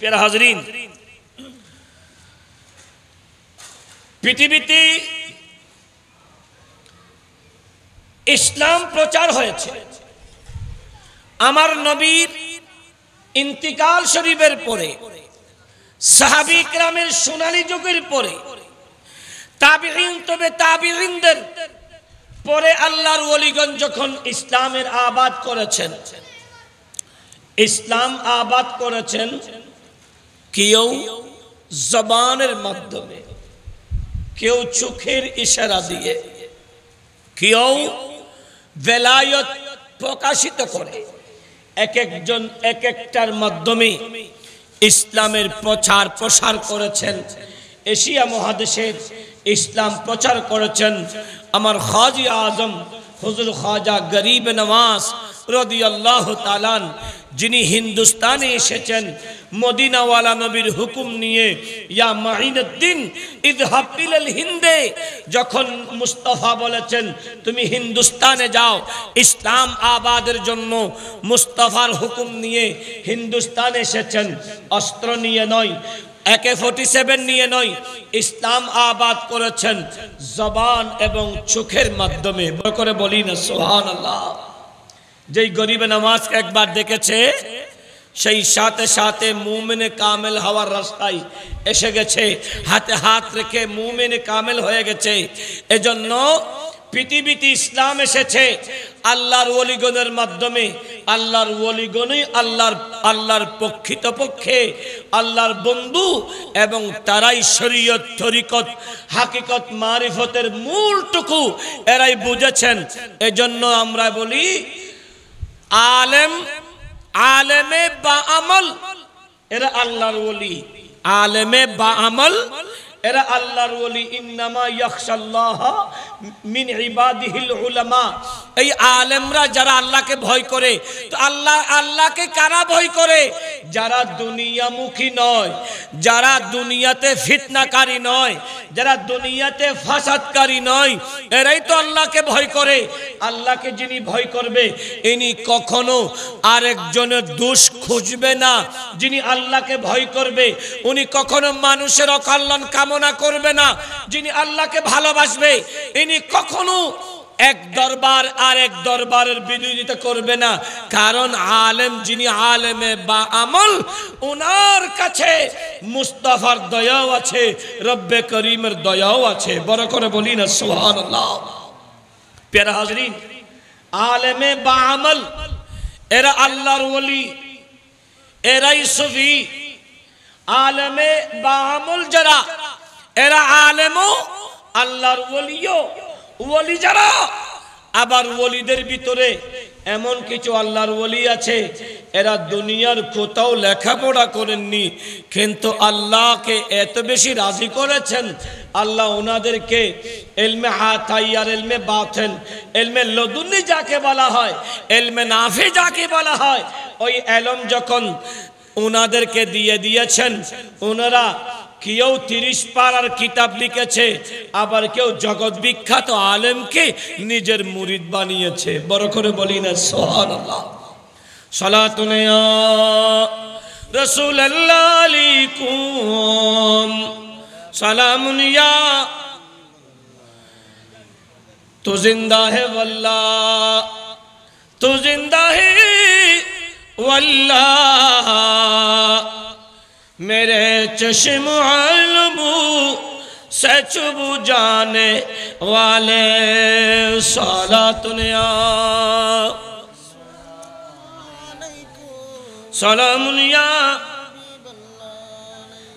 পেরা হাজরিন পৃথিবীতে ইসলাম প্রচার হয়েছে আমার নবীর ইন্তিকাল শরীফের পরে সাহাবি সোনালী যুগের পরে তাবিহীন তবে তাবিহীনদের পরে আল্লাহর অলিগঞ্জ যখন ইসলামের আবাদ করেছেন ইসলাম আবাদ করেছেন কেউ জবানের মাধ্যমে কেউ চোখের ইশারা দিয়ে কেউ বেলায়ত প্রকাশিত করে এক একজন এক একটার মাধ্যমে ইসলামের প্রচার প্রসার করেছেন এশিয়া মহাদেশের ইসলাম প্রচার করেছেন আমার খাজি আজম হজুর খাজা গরিব নওয়াজ রদি আল্লাহ তালান যিনি হিন্দুস্তানে এসেছেন মদিনাওয়ালা নবীর হুকুম নিয়ে ইয়া মাইনুদ্দিন ইদহাবিল হিন্দে যখন মুস্তফা বলেছেন তুমি হিন্দুস্তানে যাও ইসলাম আবাদের জন্য মুস্তফার হুকুম নিয়ে হিন্দুস্তান এসেছেন অস্ত্র নিয়ে নয় একে ফোর্টি সেভেন নিয়ে নয় ইসলাম আবাদ করেছেন জবান এবং চোখের মাধ্যমে করে বলি না সোহান আল্লাহ যেই গরিবে নামাজ একবার দেখেছে সেই সাথে সাথে মুমেনে কামেল হওয়ার রাস্তায় এসে গেছে হাতে হাত রেখে মুমেনে কামেল হয়ে গেছে এজন্য পৃথিবীতে ইসলাম এসেছে আল্লাহর ওলিগণের মাধ্যমে আল্লাহর ওলিগণে আল্লাহর আল্লাহর পক্ষিত পক্ষে আল্লাহর বন্ধু এবং তারাই শরীয়ত তরিকত হাকিকত মারিফতের মূলটুকু এরাই বুঝেছেন এজন্য আমরা বলি আলেম আলেমে বা আমল এরা আল্লাহর ওলি আলেমে বা আমল এরা আল্লাহর ওলি ইন্নামা ইয়াখশাল্লাহ মিন ইবাদিহিল উলামা এই আলেমরা যারা আল্লাহকে ভয় করে তো আল্লাহ আল্লাহকে কারা ভয় করে যারা দুনিয়ামুখী নয় যারা দুনিয়াতে ফিতনাকারী নয় যারা দুনিয়াতে ফাসাদকারী নয় এরাই তো আল্লাহকে ভয় করে আল্লাহকে যিনি ভয় করবে ইনি কখনো আরেকজনের দোষ খুঁজবে না যিনি আল্লাহকে ভয় করবে উনি কখনো মানুষের অকল্যাণ কাম কামনা করবে না যিনি আল্লাহকে ভালোবাসবে ইনি কখনো এক দরবার আর এক দরবারের বিরোধিতা করবে না কারণ আলেম যিনি আলেমে বা আমল ওনার কাছে মুস্তাফার দয়াও আছে রব্বে করিমের দয়াও আছে বড় করে বলি না সোহান পেরা হাজরিন আলেমে বা আমল এরা আল্লাহর বলি এরাই সফি আলেমে বা আমল যারা এরা আলেমও আল্লাহর ওলিও ওলি যারা আবার ওলিদের ভিতরে এমন কিছু আল্লাহর ওলি আছে এরা দুনিয়ার কোথাও লেখাপড়া করেননি কিন্তু আল্লাহকে এত বেশি রাজি করেছেন আল্লাহ ওনাদেরকে এলমে হাতাইয়ার এলমে বাথেন এলমে লদুনি যাকে বলা হয় এলমে নাফি যাকে বলা হয় ওই এলম যখন ওনাদেরকে দিয়ে দিয়েছেন ওনারা কেউ তিরিশ পাড়ার কিতাব লিখেছে আবার কেউ জগৎ বিখ্যাত আলেমকে নিজের মুরিদ বানিয়েছে বড় করে বলি না সোহান সলাতনয়া রসুল আলাইকুম সালামুনিয়া تو زندہ ہے واللہ تو زندہ হে ওয়াল্লাহ میرے چشم علمو سے چب جانے والے سالا تنیا سلام اللہ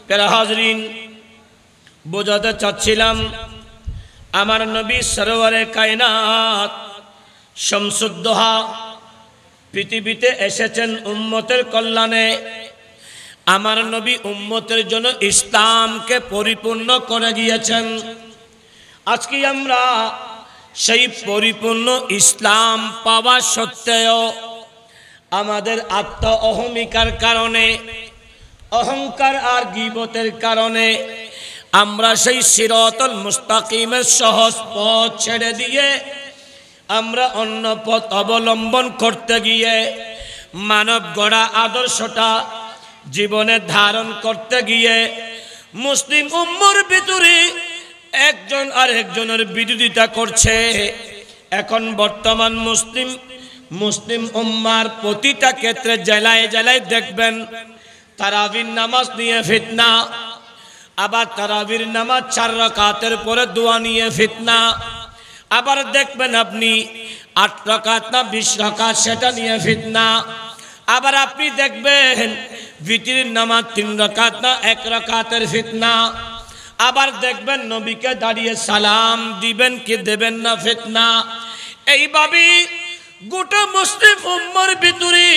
پیرا حاضرین বোঝাতে চাচ্ছিলাম আমার নবী সরোবরে কায়নাত শমসুদ্দোহা পৃথিবীতে এসেছেন উম্মতের কল্যাণে আমার নবী উম্মতের জন্য ইসলামকে পরিপূর্ণ করে গিয়েছেন আজকে আমরা সেই পরিপূর্ণ ইসলাম পাওয়া সত্ত্বেও আমাদের আত্ম অহমিকার কারণে অহংকার আর গিবতের কারণে আমরা সেই সিরতল মুস্তাকিমের সহজ পথ ছেড়ে দিয়ে আমরা অন্য পথ অবলম্বন করতে গিয়ে মানব গড়া আদর্শটা জীবনে ধারণ করতে গিয়ে মুসলিম উম্মর ভিতরে একজন আর একজনের বিরোধিতা করছে এখন বর্তমান মুসলিম মুসলিম উম্মার প্রতিটা ক্ষেত্রে জেলায় জেলায় দেখবেন তারাবির নামাজ নিয়ে ফিতনা আবার তারাবির নামাজ চার রকাতের পরে দোয়া নিয়ে ফিতনা আবার দেখবেন আপনি আট রকাত না বিশ রকাত সেটা নিয়ে ফিতনা আবার আপনি দেখবেন ভিতরের নামাজ তিন রকাত না এক রকাতের ফিতনা আবার দেখবেন নবীকে দাঁড়িয়ে সালাম দিবেন কি দেবেন না ফিতনা এইভাবে গোটা মুসলিম উম্মর ভিতরে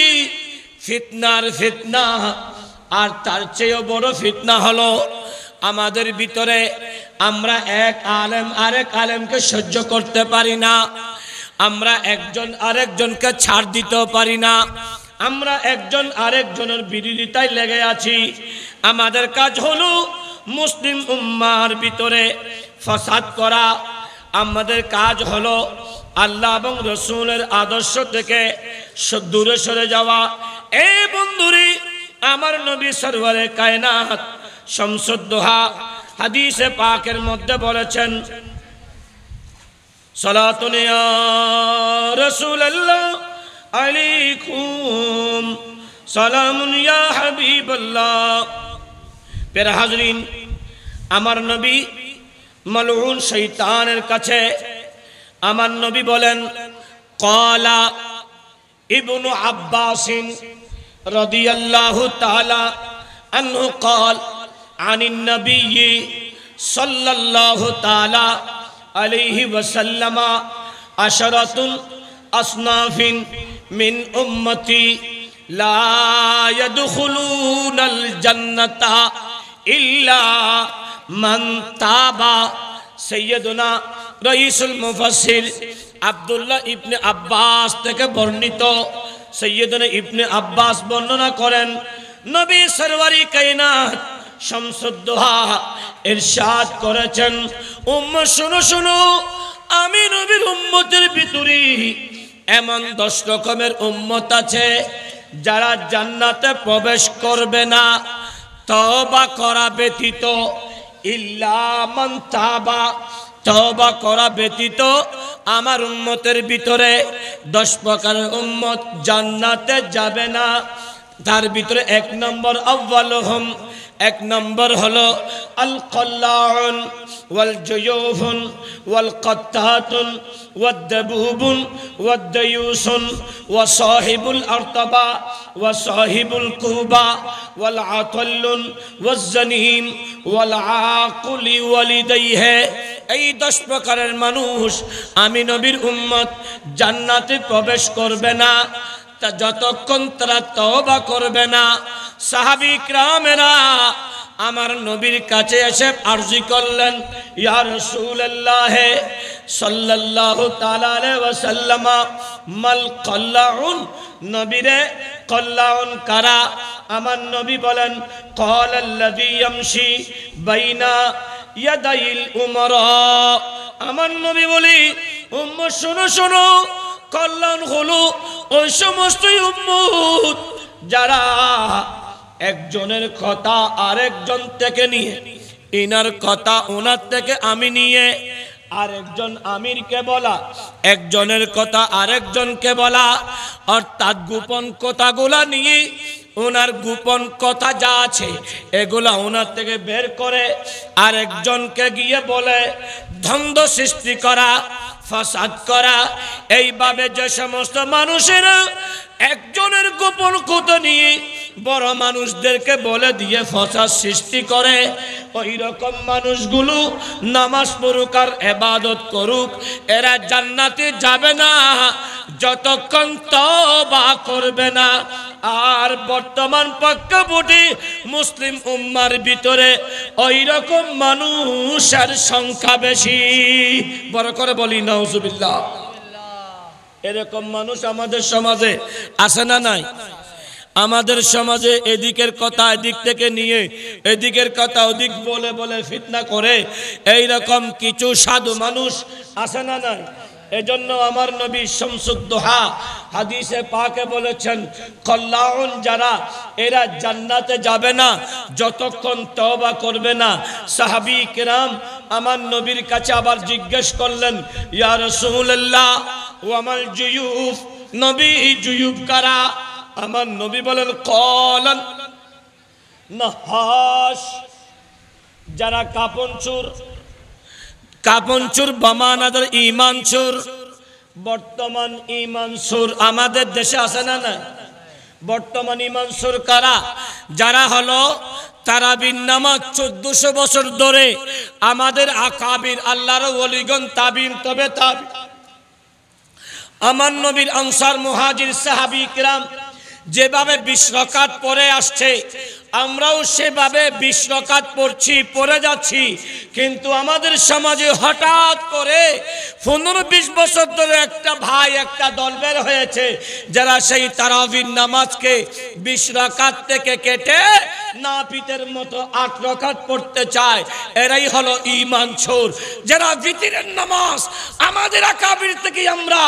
ফিতনার ফিতনা আর তার চেয়েও বড় ফিতনা হলো আমাদের ভিতরে আমরা এক আলেম আরেক আলেমকে সহ্য করতে পারি না আমরা একজন আরেকজনকে ছাড় দিতেও পারি না আমরা একজন আরেকজনের বিরোধিতায় লেগে আছি আমাদের কাজ হলো মুসলিম উম্মার ভিতরে ফসাদ করা আমাদের কাজ হলো আল্লাহ এবং রসুলের আদর্শ থেকে দূরে সরে যাওয়া এই বন্ধুরি আমার নবী সরওয়ারে কায়নাত দোহা হাদিসে পাকের মধ্যে বলেছেন সলাতনিয়া রসুল আল্লাহ আলাইকুম সালামুন ইয়া হাবিবাল্লাহ পের হাজরিন আমার নবী মালউন শয়তানের কাছে আমার নবী বলেন কলা ইবনু আব্বাসিন রাদিয়াল্লাহু তাআলা আনহু قال عن নবী صلى الله تعالى عليه وسلم عشرة أصناف من ইবনে আব্বাস থেকে বর্ণিত সৈয়দনা ইবনে আব্বাস বর্ণনা করেন নবী সরওয়ারি কাইনাত শামসুদ্দোহা ইরশাদ করেছেন উম্মত শুনো শুনো আমি নবীর উম্মতের ভিতরে এমন দশ রকমের উম্মত আছে যারা জান্নাতে প্রবেশ করবে না তবা করা ব্যতীত ইল্লামান তাবা তবা করা ব্যতীত আমার উন্মতের ভিতরে দশ প্রকার উন্মত জান্নাতে যাবে না তার ভিতরে এক নম্বর আব্বাল এক নম্বর হলো আল কল্লাউন ওয়াল জয়ুফুন ওয়াল কত্তাহাতুন ওয়াদ্দাবুবুন ওয়াদ্দায়ুসুন ওয়া সাহিবুল আরতাবা ওয়া সাহিবুল কুবা ওয়াল আতাল্লুন ওয়াজ্জানিম ওয়াল আকুলি হে এই দশ প্রকারের মানুষ আমি নবীর উম্মত জান্নাতে প্রবেশ করবে না তা যতক্ষণ তারা তবা করবে না সাহাবিক রামেরা আমার নবীর কাছে এসে আরজি করলেন ইয়ার রাসূলুল্লাহ সাল্লাহ তাআলা মাল কল্লাউন নবীরে কল্লাউন কারা আমার নবী বলেন ক্বালাল্লাযী বাইনা ইয়াদাইল উমর আমার নবী বলি উম্ম শুনো শুনো কল্যাণ হলো ওই সমস্ত উম্মুত যারা একজনের কথা আরেকজন থেকে নিয়ে ইনার কথা ওনার থেকে আমি নিয়ে আরেকজন আমিরকে বলা একজনের কথা আরেকজনকে বলা অর্থাৎ গোপন কথাগুলা নিয়ে ওনার গোপন কথা যা আছে এগুলা ওনার থেকে বের করে আরেকজনকে গিয়ে বলে ধন্দ সৃষ্টি করা ফসাদ করা এইভাবে যে সমস্ত মানুষেরা একজনের গোপন কত নিয়ে বড় মানুষদেরকে বলে দিয়ে ফসার সৃষ্টি করে ওই রকম মানুষগুলো নামাজ পড়ুক আর এবাদত করুক এরা জান্নাতে যাবে না যতক্ষণ তবা করবে না আর বর্তমান পক্ষপটি মুসলিম উম্মার ভিতরে ওই রকম মানুষের সংখ্যা বেশি বড় করে বলি নজুবিল্লা এরকম মানুষ আমাদের সমাজে আছে না নাই আমাদের সমাজে এদিকের কথা এদিক থেকে নিয়ে এদিকের কথা ওদিক বলে বলে ফিতনা করে এই রকম কিছু সাধু মানুষ আছে না নাই এজন্য আমার নবী শমসুদ্দোহা হাদিসে পাকে বলেছেন কল্লাউন যারা এরা জান্নাতে যাবে না যতক্ষণ তবা করবে না সাহাবি কেরাম আমার নবীর কাছে আবার জিজ্ঞেস করলেন ইয়ার রাসূলুল্লাহ ও আমার জুয়ুফ নবী জুয়ুব কারা আমার নবী বলেন কলন না হাস যারা কাপন চুর কাপন চোর বমানাদের বর্তমান ইমানসুর আমাদের দেশে আছে না না বর্তমান ইমানসুর কারা যারা হলো তারাবিন নামাজ চোদ্দশো বছর ধরে আমাদের আকাবির আল্লাহর অলিগন তাবিন তবে তাব আমার নবীর আনসার মুহাজির সাহাবি ইকরাম যেভাবে বিশ পরে আসছে আমরাও সেভাবে বিশ্বকাত পড়ছি পড়ে যাচ্ছি কিন্তু আমাদের সমাজে হঠাৎ করে পনেরো বিশ বছর ধরে একটা ভাই একটা দল বের হয়েছে যারা সেই তারাবির নামাজকে বিশ্বকাত থেকে কেটে না পিতের মতো আট রকাত পড়তে চায় এরাই হলো ইমান ছোর যারা ভিতিরের নামাজ আমাদের আকাবির থেকে আমরা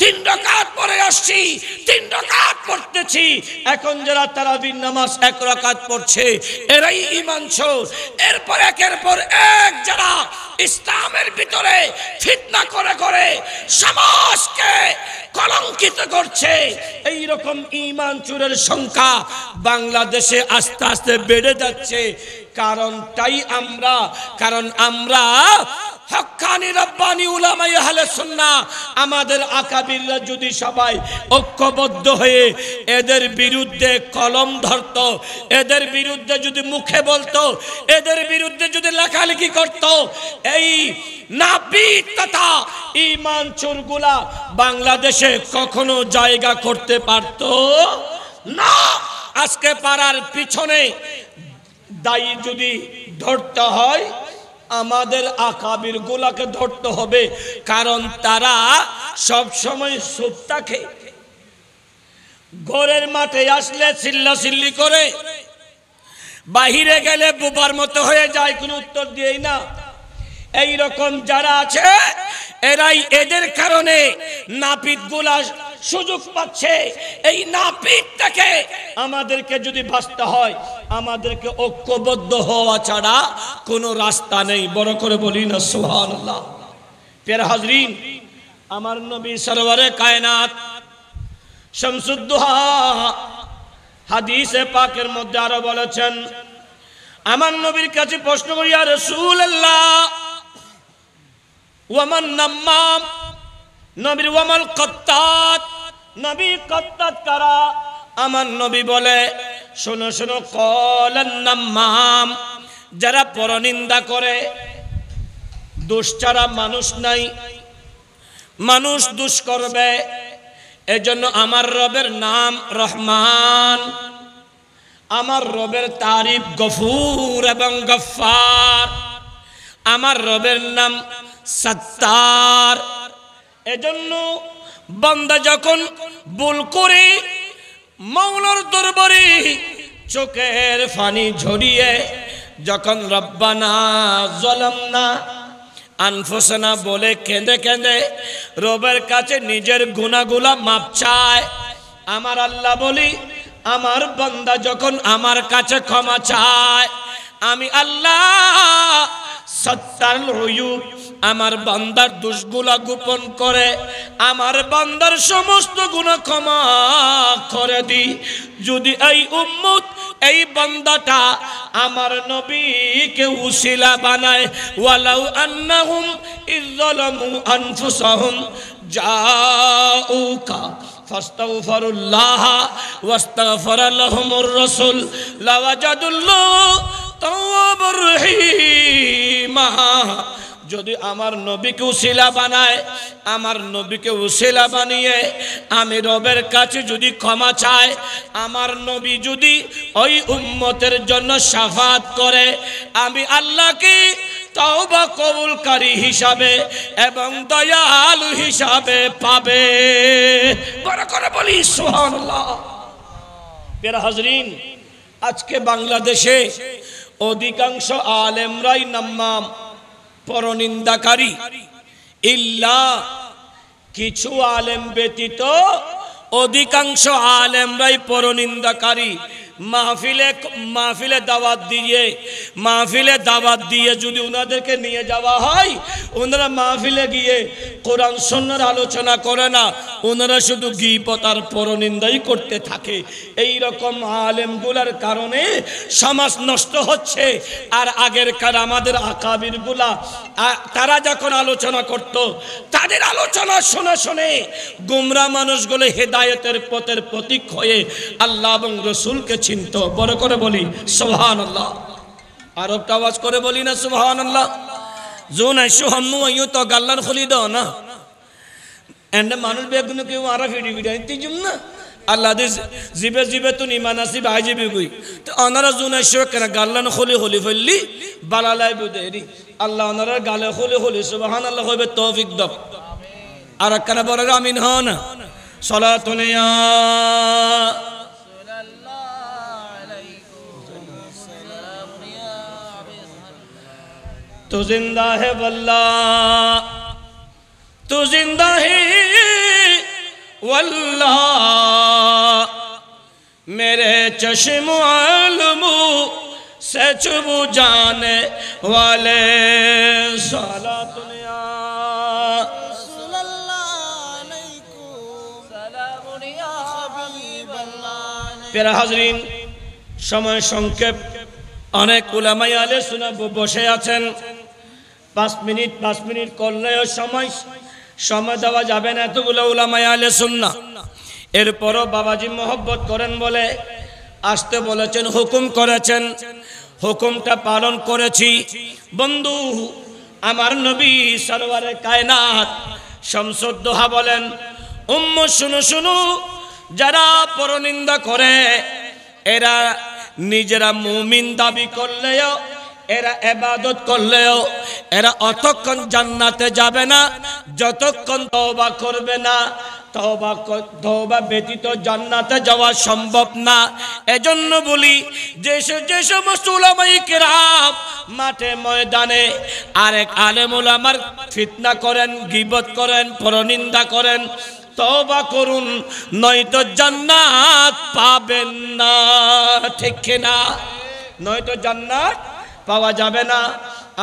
তিন রকাত পরে আসছি তিন রকাত পড়তেছি এখন যারা তারাবির নামাজ এক রকাত পড়ে করছে এরাই ইমান চোর এরপর একের পর এক যারা ইসলামের ভিতরে ফিতনা করে করে সমাজকে কলঙ্কিত করছে এই রকম ইমান চোরের সংখ্যা বাংলাদেশে আস্তে আস্তে বেড়ে যাচ্ছে কারণটাই আমরা কারণ আমরা হকানি রব্বানি উলামাই আহলে সুন্না আমাদের আকাবিররা যদি সবাই ঐক্যবদ্ধ হয়ে এদের বিরুদ্ধে কলম ধরত এদের বিরুদ্ধে যদি মুখে বলতো এদের বিরুদ্ধে যদি লেখালেখি করত এই নাপিত ইমান চোরগুলা বাংলাদেশে কখনো জায়গা করতে পারত না আজকে পাড়ার পিছনে দায়ী যদি ধরতে হয় আমাদের আকাবির গোলাকে ধরতে হবে কারণ তারা সব সময় সুপ থাকে ঘরের মাঠে আসলে চিল্লা চিল্লি করে বাহিরে গেলে বোবার মতো হয়ে যায় কোনো উত্তর দিয়েই না এই রকম যারা আছে এরাই এদের কারণে নাপিত গুলা সুযোগ পাচ্ছে এই নাপিতটাকে আমাদেরকে যদি বাঁচতে হয় আমাদেরকে ঐক্যবদ্ধ হওয়া ছাড়া কোনো রাস্তা নেই বড় করে বলি না সুহান পের হাজরিন আমার নবী সরোবরে কায়নাত শামসুদ্দোহা হাদিসে পাকের মধ্যে আরো বলেছেন আমার নবীর কাছে প্রশ্ন করি আর রসুল আল্লাহ ওয়ামান নাম্মাম নবীর ওয়ামাল কত্তাত নবী কত্তাত কারা আমার নবী বলে শোনো শোনো কলান নাম্মাম যারা পরনিন্দা করে দোষ মানুষ নাই মানুষ দুষ করবে এজন্য আমার রবের নাম রহমান আমার রবের তারিফ গফুর এবং গফার আমার রবের নাম সত্তার এজন্য বান্দা যখন ভুল করে মৌলর দুর্বরে চোখের ফানি ঝরিয়ে যখন রব্বানা জলম না আনফোসনা বলে কেঁদে কেঁদে রবের কাছে নিজের গুনাগুলা মাপ চায় আমার আল্লাহ বলি আমার বান্দা যখন আমার কাছে ক্ষমা চায় আমি আল্লাহ সত্তার রয়ুব আমার বান্দার দুষগুলা গোপন করে আমার বান্দার সমস্ত গুণ ক্ষমা করে দি যদি এই উম্মত এই বান্দাটা আমার নবীকে উসিলা বানায় ওয়ালাউ আন্নাহুম ইজ্জালামু আনফুসাহুম জাউকা ফাস্তাগফিরুল্লাহ الله واستغفر لهم الرسول لوجدوا الله যদি আমার নবীকে উশিলা বানায় আমার নবীকে উশিলা বানিয়ে আমি রবের কাছে যদি ক্ষমা চাই আমার নবী যদি ওই উম্মতের জন্য সাফাত করে আমি আল্লাহকে তওবা কবুলকারী হিসাবে এবং দয়ালু হিসাবে পাবে বড় করে বলি সুবহানাল্লাহ বের হাজরিন আজকে বাংলাদেশে অধিকাংশ আলেমরাই নাম্মাম পরনিন্দাকারী ইল্লা কিছু আলেম ব্যতীত অধিকাংশ আলেমরাই পরনিন্দাকারী মাহফিলে মাহফিলে দাওয়াত দিয়ে মাহফিলে দাওয়াত দিয়ে যদি ওনাদেরকে নিয়ে যাওয়া হয় ওনারা মাহফিলে গিয়ে কোরআন সন্ন্যার আলোচনা করে না ওনারা শুধু গিপত আর পরনিন্দাই করতে থাকে এই রকম আলেমগুলার কারণে সমাজ নষ্ট হচ্ছে আর আগেরকার আমাদের আকাবিরগুলা তারা যখন আলোচনা করত তাদের আলোচনা শুনে শুনে গুমরা মানুষগুলো হেদায়তের পথের প্রতীক হয়ে আল্লাহ এবং রসুলকে চিন্ত বড় করে বলি সোহান আল্লাহ আরবটা আওয়াজ করে বলি না সোহান আল্লাহ জোন আইসো হাম্মু আইও তো গাল্লার খুলি দাও না এন্ড মানুষ বেগুন কেউ আরা ফিরি ফিরি আনতে জুম না আল্লাহ দিস জিবে জিবে তুন ইমান আসি ভাই জিবি গুই তো অনারা জোন আইসো কেন গাল্লান খুলি হলি ফেললি বালালাই বুদেরি আল্লাহ অনারা গালে খুলি হলি সুবাহান আল্লাহ হইবে তৌফিক দব আর একখানা বড় আমিন হন সলাতুলিয়া تو تو زندہ زندہ ہے ہے واللہ واللہ میرے چشم سے چبو جانے والے پیرا حضرین اہل میلے سُنے بسے পাঁচ মিনিট পাঁচ মিনিট করলেও সময় সময় দেওয়া যাবে না এতগুলো উলামায় আলে শুননা এরপরও বাবাজি মোহব্বত করেন বলে আসতে বলেছেন হুকুম করেছেন হুকুমটা পালন করেছি বন্ধু আমার নবী সরোয়ারে কায়নাত শমসদ্দোহা বলেন উম্ম শুনু শুনু যারা পরনিন্দা করে এরা নিজেরা মুমিন দাবি করলেও এরা এবাদত করলেও এরা অতক্ষণ জান্নাতে যাবে না যতক্ষণ তওবা করবে না তওবা তওবা ব্যতীত জান্নাতে যাওয়া সম্ভব না এজন্য বলি যে যে সমস্ত উলামায়ে মাঠে ময়দানে আরেক আলেম আমার ফিতনা করেন গীবত করেন পরনিন্দা করেন তবা করুন নয়তো জান্নাত পাবেন না ঠিক না নয়তো জান্নাত পাওয়া যাবে না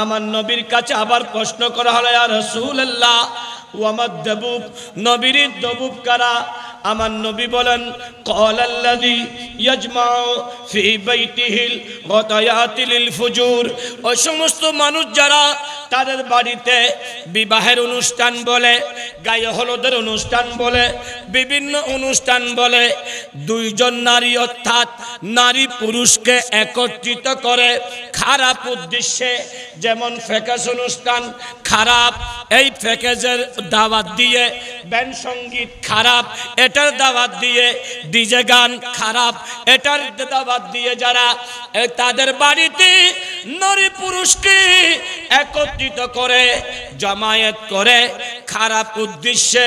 আমার নবীর কাছে আবার প্রশ্ন করা হলো আর রসুল্লাহ ও আমার দেবুব নবীর দেবুব কারা আমার নবী বলেন কলাল্লাদি ও ফুজুর ওই সমস্ত মানুষ যারা তাদের বাড়িতে বিবাহের অনুষ্ঠান বলে গায়ে হলদের অনুষ্ঠান বলে বিভিন্ন অনুষ্ঠান বলে দুইজন নারী অর্থাৎ নারী পুরুষকে একত্রিত করে খারাপ উদ্দেশ্যে যেমন ফ্যাকাস অনুষ্ঠান খারাপ এই প্যাকেজের দাওয়াত দিয়ে ব্যান্ড সঙ্গীত খারাপ এটার দাওয়াত দিয়ে ডিজে গান খারাপ এটার দাওয়াত দিয়ে যারা তাদের বাড়িতে নারী পুরুষকে একত্রিত একত্রিত করে জমায়েত করে খারাপ উদ্দেশ্যে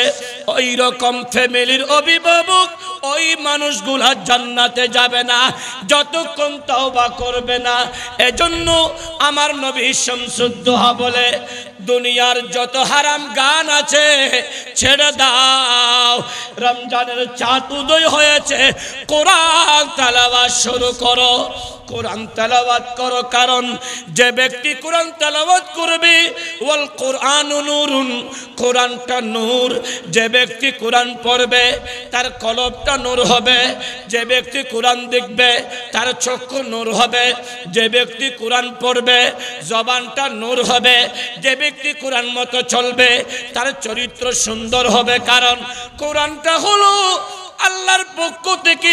ওই রকম ফ্যামিলির অভিভাবক ওই মানুষগুলা জান্নাতে যাবে না যতক্ষণ তাওবা করবে না এজন্য আমার নবী শামসুদ্দোহা বলে দুনিয়ার যত হারাম গান আছে ছেড়ে দাও রমজানের চাঁদ উদয় হয়েছে কোরআন তালাবাদ শুরু করো কোরআন তালাবাদ করো কারণ যে ব্যক্তি কোরআন তালাবাদ করবে ওয়াল কোরআন নুরুন কোরআনটা নূর যে ব্যক্তি কোরআন পড়বে তার কলবটা নূর হবে যে ব্যক্তি কোরআন দেখবে তার চক্ষু নূর হবে যে ব্যক্তি কোরআন পড়বে জবানটা নূর হবে যে ব্যক্তি ব্যক্তি কোরআন মতো চলবে তার চরিত্র সুন্দর হবে কারণ কোরআনটা হলো আল্লাহর পক্ষ থেকে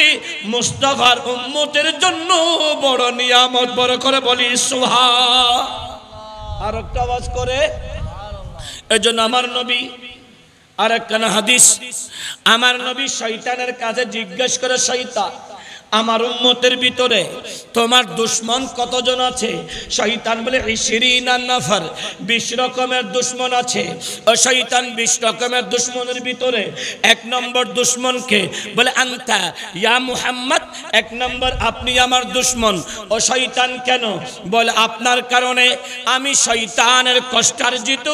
মুস্তাফার উন্মতের জন্য বড় নিয়ামত বড় করে বলি সোহা আর একটা আওয়াজ করে এজন্য আমার নবী আর একখানা হাদিস আমার নবী শৈতানের কাছে জিজ্ঞেস করে শৈতান আমার উম্মতের ভিতরে তোমার দুশ্মন কতজন আছে শৈতান বলে নাফার বিশ রকমের দুশ্মন আছে ও শৈতান বিশ রকমের দুশ্মনের ভিতরে এক নম্বর দুশ্মনকে বলে আন্তা ইয়া মুহাম্মদ এক নম্বর আপনি আমার দুশ্মন ও শৈতান কেন বলে আপনার কারণে আমি শৈতানের কষ্টার্জিত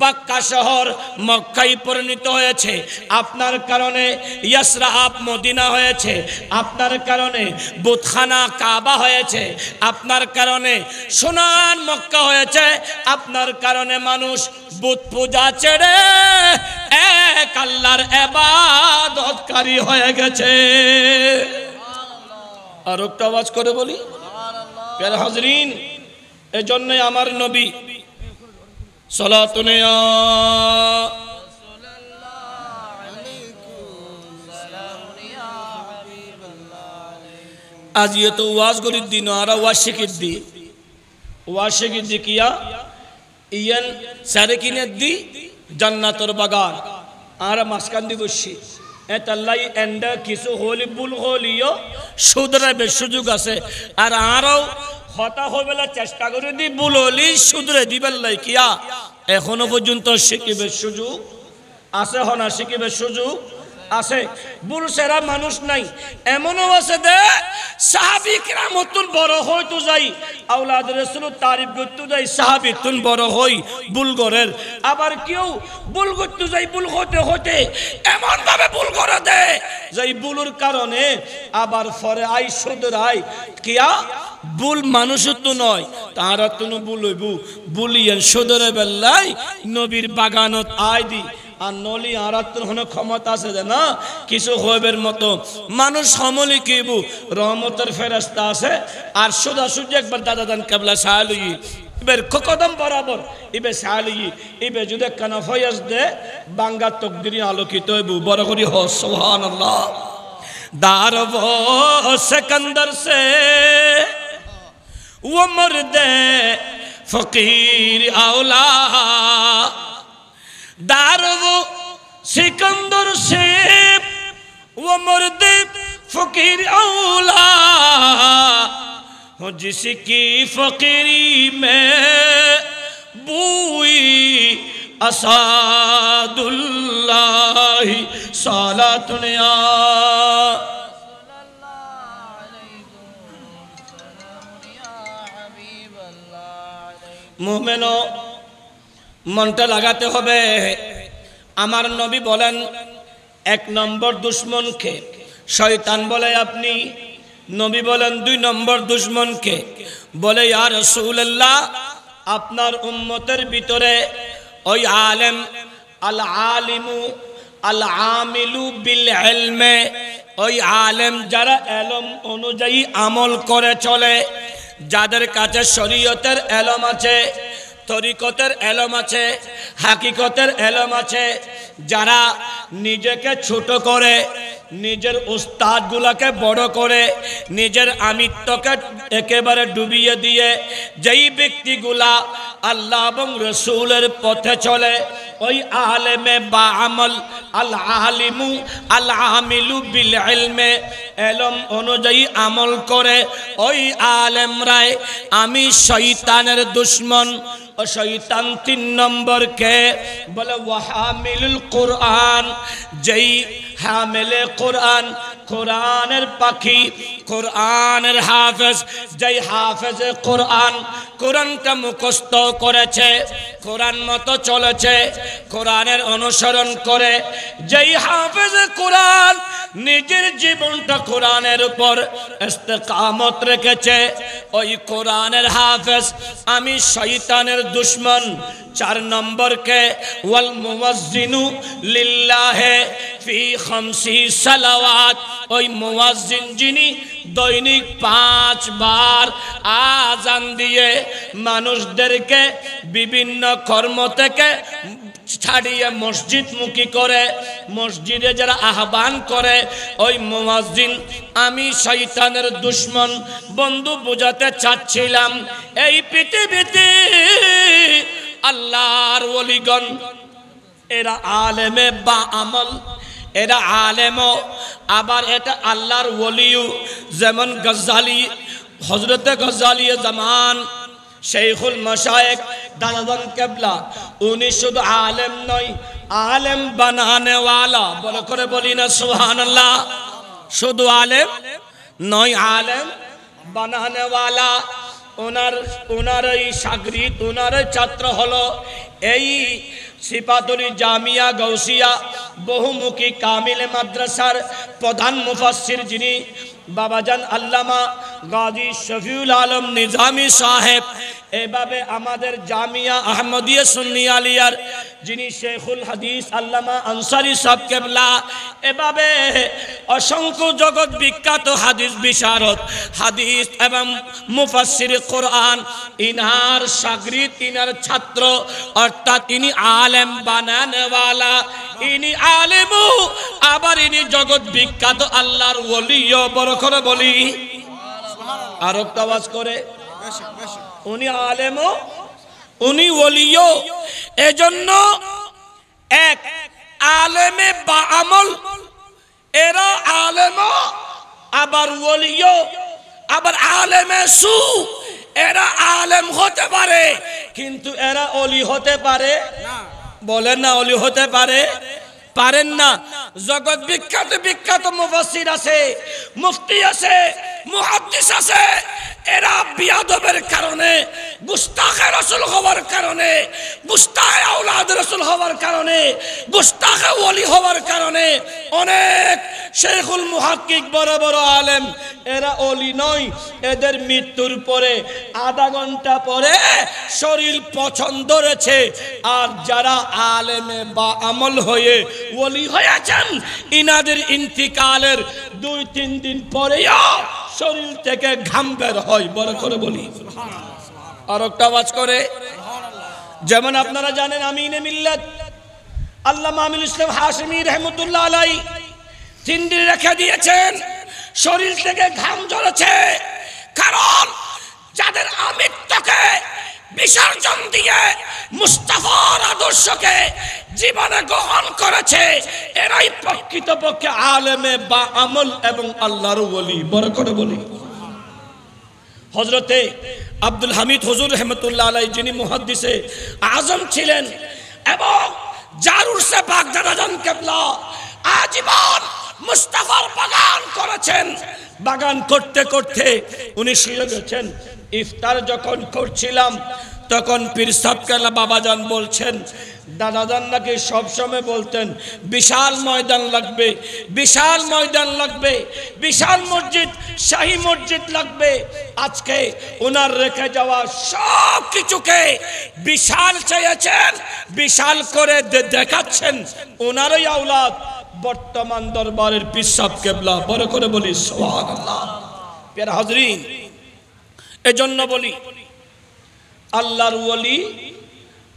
বাক্কা শহর মক্কাই পরিণত হয়েছে আপনার কারণে ইয়াসরা আপ মদিনা হয়েছে আপনার কারণে কারণে বুথখানা কাবা হয়েছে আপনার কারণে সোনান মক্কা হয়েছে আপনার কারণে মানুষ বুধ পূজা ছেড়ে এক আল্লাহর এবাদতকারী হয়ে গেছে আর একটা আওয়াজ করে বলি হাজরিন এজন্যই আমার নবী সলাতনে আজ তো ওয়াজ গরির দিন আর ওয়াজ শেখির দি ওয়াজ শেখির দি কিয়া ইয়ান স্যারে কিনে দি জান্নাতর বাগান আর মাঝখান দি বসছি এতাল্লাই এন্ডা কিছু হলি ভুল হলিও সুদরাবে সুযোগ আছে আর আরও হতা হবেলা চেষ্টা করে দি ভুল হলি সুদরে দিবেল্লাই কিয়া এখনো পর্যন্ত শিখিবে সুযোগ আছে হনা শিখিবে সুযোগ আছে বুরুষেরা মানুষ নাই এমনও আছে দে সাহাবি কিরামতুন বড় হইতো যাই আউলাদ রসুল তারিফ করতে যাই সাহাবি তুন বড় হই বুলগরের আবার কেউ বুল করতে যাই বুল হতে হতে এমনভাবে বুল করে দে যাই বুলুর কারণে আবার ফরে আই সুদর আই কিয়া বুল মানুষ তো নয় তারা তুন বুলইবু বুলিয়েন সুদরে বেল্লাই নবীর বাগানত আই দি আর নলি আরাত্তর হনে ক্ষমতা আছে যে না কিছু হইবের মতো মানুষ সমলি কিবু রহমতের ফেরাস্তা আছে আর সোজা সূর্য একবার দাদা দান কেবলা সাহালুই ইবের ককদম বরাবর ইবে সাহালুই ইবে যদি কেন ফয়াস দে বাঙ্গা তকদিরি আলোকিত হইবু বড় করি হ সোহান আল্লাহ দার সেকন্দর সে ও দে ফকির আওলা دار وہ سکندر سے وہ مرد فقیر اولا جس کی فقیری میں بوئی اساد اللہ سالہ تنیا مومنوں মনটা লাগাতে হবে আমার নবী বলেন এক নম্বর দুশ্মনকে শয়তান বলে আপনি নবী বলেন দুই নম্বর দুশ্মনকে বলে আর রসুল্লাহ আপনার উম্মতের ভিতরে ওই আলেম আল আলিমু আল আমিলু বিল এলমে ওই আলেম যারা এলম অনুযায়ী আমল করে চলে যাদের কাছে শরীয়তের এলম আছে তরিকতের এলম আছে হাকিকতের এলম আছে যারা নিজেকে ছোট করে নিজের উস্তাদগুলাকে বড় করে নিজের আমিত্বকে একেবারে ডুবিয়ে দিয়ে যেই ব্যক্তিগুলা আল্লাহ এবং রসুলের পথে চলে ওই আলেমে বা আমল আল্লাহ আলিমু আল্লাহ আমিলু বিল আলমে এলম অনুযায়ী আমল করে ওই আলেম রায় আমি শৈতানের দুশ্মন ও শৈতান তিন নম্বরকে বলে ওয়াহামিলুল কোরআন যেই حامل قرآن قرآن پاکی কোরআনের হাফেজ যেই হাফেজে কোরআন কোরআনটা মুখস্থ করেছে কোরআন মতো চলেছে কোরআনের অনুসরণ করে যেই হাফেজে কোরআন নিজের জীবনটা কোরআনের উপর ইস্তেকামত রেখেছে ওই কোরআনের হাফেজ আমি শয়তানের দুশ্মন চার নম্বরকে ওয়াল মুওয়াজ্জিনু লিল্লাহে ফি খামসি সালাওয়াত ওই মুওয়াজ্জিন যিনি দৈনিক পাঁচবার আজান দিয়ে মানুষদেরকে বিভিন্ন কর্ম থেকে ছাড়িয়ে মসজিদমুখী করে মসজিদে যারা আহ্বান করে ওই মোয়াজিন আমি শৈতানের দুশ্মন বন্ধু বোঝাতে চাচ্ছিলাম এই পৃথিবীতে আল্লাহর অলিগণ এরা আলেমে বা আমল এরা আলেমও আবার এটা আল্লাহর ওলিও যেমন গজ্জালি হজরতে গজ্জালি জামান শেখুল মশায়েক দাদাদন কেবলা উনি শুধু আলেম নয় আলেম বানানেওয়ালা বলে করে বলি না সুবহানাল্লাহ শুধু আলেম নয় আলেম বানানেওয়ালা ওনার ওনার এই সাগরিত ওনার ছাত্র হলো এই সিপাতুরি জামিয়া গৌসিয়া बहुमुखी कामिल मद्रासार प्रधान मुफस्िर जिन बाबाजान आल्लामा गाजी शफिउल आलम निजामी साहेब এভাবে আমাদের জামিয়া আহমদিয়া সুন্নি আলিয়ার যিনি শেখুল হাদিস আল্লামা আনসারি সব কেবলা এভাবে অসংখ্য জগৎ বিখ্যাত হাদিস বিশারদ হাদিস এবং মুফাসির কোরআন ইনার সাগরিত ইনার ছাত্র অর্থাৎ ইনি আলেম বানানওয়ালা ইনি আলেমু আবার ইনি জগৎ বিখ্যাত আল্লাহর ওলিও বড় বলি আরো আওয়াজ করে উনি আলেমও উনি ওলিও এজন্য এক আলেমে বা আমল এরা আলেম আবার ওলিও আবার আলেমে সু এরা আলেম হতে পারে কিন্তু এরা অলি হতে পারে বলেন না অলি হতে পারে পারেন না জগৎ বিখ্যাত বিখ্যাত মুফাসির আছে মুফতি আছে মুহাদ্দিস আছে এরা বিয়াদবের কারণে গুস্তাখে রসুল হওয়ার কারণে গুস্তাখে আউলাদ রসুল হওয়ার কারণে গুস্তাখে ওলি হওয়ার কারণে অনেক শেখুল মুহাক্কিক বড় বড় আলেম এরা অলি নয় এদের মৃত্যুর পরে আধা ঘন্টা পরে শরীর পছন্দ রয়েছে আর যারা আলেমে বা আমল হয়ে ওলি হয়েছেন ইনাদের ইন্তিকালের দুই তিন দিন পরেও শরীর থেকে ঘাম বের হয় বড় করে বলি আর একটা আওয়াজ করে যেমন আপনারা জানেন ইনে মিল্লাত আল্লাহ মামিল ইসলাম হাসমি রহমতুল্লাহ আলাই তিন দিন রেখে দিয়েছেন শরীর থেকে ঘাম ঝরেছে কারণ যাদের আমিত্বকে বিসর্জন দিয়ে মুস্তাফার আদর্শকে জীবনে গ্রহণ করেছে এরাই প্রকৃত পক্ষে আলেমে বা আমল এবং আল্লাহর বলি বড় করে বলি হজরতে আব্দুল হামিদ হজুর রহমতুল্লাহ আলাই যিনি মুহাদ্দিসে আজম ছিলেন এবং জারুর সে বাগদারাজন কেবলা আজীবন মুস্তাফার বাগান করেছেন বাগান করতে করতে উনি শুয়ে গেছেন ইফতার যখন করছিলাম তখন পীর সাবকেলা বাবাজান বলছেন দাদাজান নাকি সবসময় বলতেন বিশাল ময়দান লাগবে বিশাল ময়দান লাগবে বিশাল মসজিদ শাহী মসজিদ লাগবে আজকে ওনার রেখে যাওয়া সব কিছুকে বিশাল চেয়েছেন বিশাল করে দেখাচ্ছেন ওনারই আওলাদ বর্তমান দরবারের পিসাব কেবলা বড় করে বলি হাজরিন এজন্য বলি আল্লাহর ওলি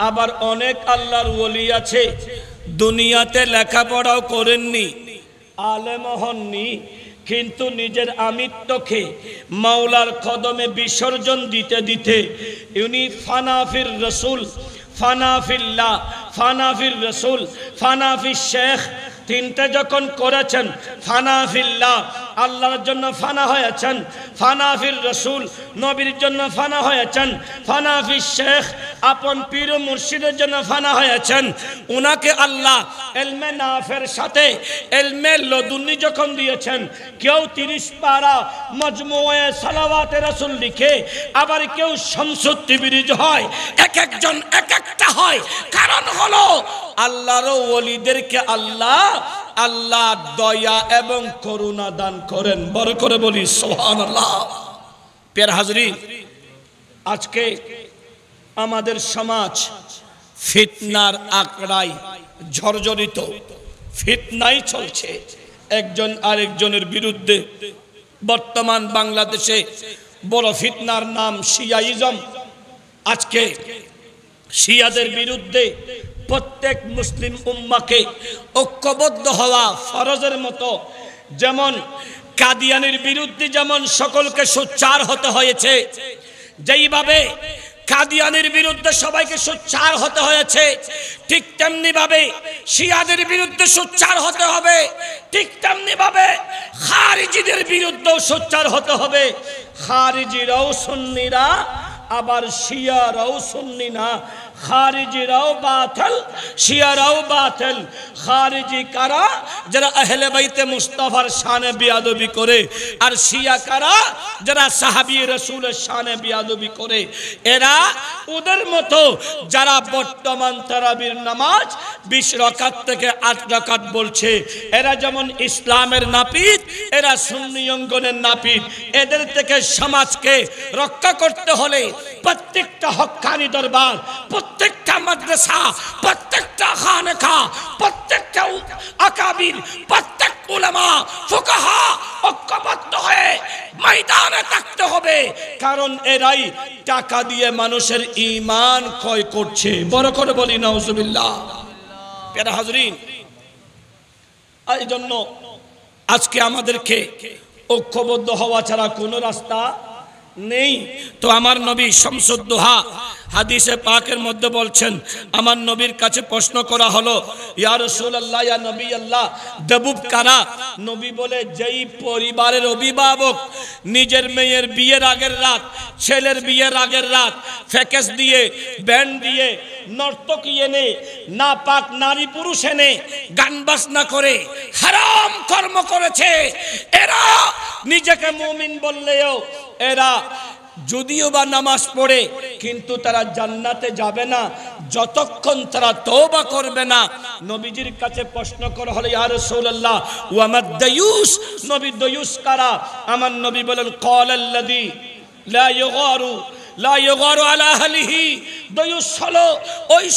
আবার অনেক আল্লাহর ওলি আছে দুনিয়াতে লেখাপড়াও করেননি আলেম হননি কিন্তু নিজের আমিত্বকে মাওলার কদমে বিসর্জন দিতে দিতে ইউনি ফানাফির রসুল ফানাফিল্লা ফানাফির রসুল ফানাফির শেখ তিনটা যখন করেছেন ফানা ফিল্লা আল্লাহর জন্য ফানা হয়েছেন ফানা ফির রসুল নবীর জন্য ফানা হয়েছেন ফানা ফির শেখ আপন পীর মুর্শিদের জন্য ফানা হয়েছেন ওনাকে আল্লাহ এলমে নাফের সাথে এলমে লদুনি যখন দিয়েছেন কেউ তিরিশ পারা মজমুয়ে সালাওয়াতে রসুল লিখে আবার কেউ সংসত্তি বিরিজ হয় এক একজন এক একটা হয় কারণ হলো আল্লাহর ওলিদেরকে আল্লাহ আল্লাহ দয়া এবং করুণা দান করেন বড় করে বলি সোহান আল্লাহ হাজরি আজকে আমাদের সমাজ ফিতনার আকড়ায় ঝরঝরিত ফিতনাই চলছে একজন আরেকজনের বিরুদ্ধে বর্তমান বাংলাদেশে বড় ফিতনার নাম শিয়াইজম আজকে শিয়াদের বিরুদ্ধে প্রত্যেক মুসলিম উম্মাকে ঐক্যবদ্ধ হওয়া ফরজের মতো যেমন কাদিয়ানির বিরুদ্ধে যেমন সকলকে সোচ্চার হতে হয়েছে যেইভাবে কাদিয়ানির বিরুদ্ধে সবাইকে সোচ্চার হতে হয়েছে ঠিক তেমনি ভাবে শিয়াদের বিরুদ্ধে সোচ্চার হতে হবে ঠিক তেমনি ভাবে খারিজিদের বিরুদ্ধেও সোচ্চার হতে হবে খারিজিরাও সন্নিরা আবার শিয়ারাও সুন্নি না খারিজি খারিজিরাও বাতিল শিয়ারাও বাতিল খারিজি কারা যারা আহলে বাইতে মুস্তাফার শানে বিয়াদবি করে আর শিয়া কারা যারা সাহাবী রসুলের শানে বিয়াদবি করে এরা ওদের মতো যারা বর্তমান তারাবির নামাজ বিশ রকাত থেকে আট রকাত বলছে এরা যেমন ইসলামের নাপিত এরা সুন্নি অঙ্গনের নাপিত এদের থেকে সমাজকে রক্ষা করতে হলে প্রত্যেকটা হকানি দরবার প্রত্যেক প্রত্যেকটা মাদ্রাসা প্রত্যেকটা খানকা প্রত্যেকটা আকাবির প্রত্যেক উলামা ফুকাহা ঐক্যবদ্ধ হয়ে ময়দানে থাকতে হবে কারণ এরাই টাকা দিয়ে মানুষের ইমান ক্ষয় করছে বড় করে বলি নওজুবিল্লাহ পেরা হাজরিন এই জন্য আজকে আমাদেরকে ঐক্যবদ্ধ হওয়া ছাড়া কোনো রাস্তা নেই তো আমার নবী শামসুদ্দোহা হাদিসে পাকের মধ্যে বলছেন আমার নবীর কাছে প্রশ্ন করা হলো ইয়া রসুল আল্লাহ ইয়া নবী আল্লাহ দেবুব কারা নবী বলে যেই পরিবারের অভিভাবক নিজের মেয়ের বিয়ের আগের রাত ছেলের বিয়ের আগের রাত ফ্যাকেস দিয়ে ব্যান্ড দিয়ে নর্তকী এনে না পাক নারী পুরুষ এনে গান বাসনা করে হারাম কর্ম করেছে এরা নিজেকে মুমিন বললেও এরা যদিও বা নামাজ পড়ে কিন্তু তারা জান্নাতে যাবে না যতক্ষণ তারা তোবা করবে না নবীজির কাছে প্রশ্ন করা হলে ইয়া ও আমার দয়ুস নবী দয়ুস কারা আমার নবী বলেন দি লা ইগারু ওই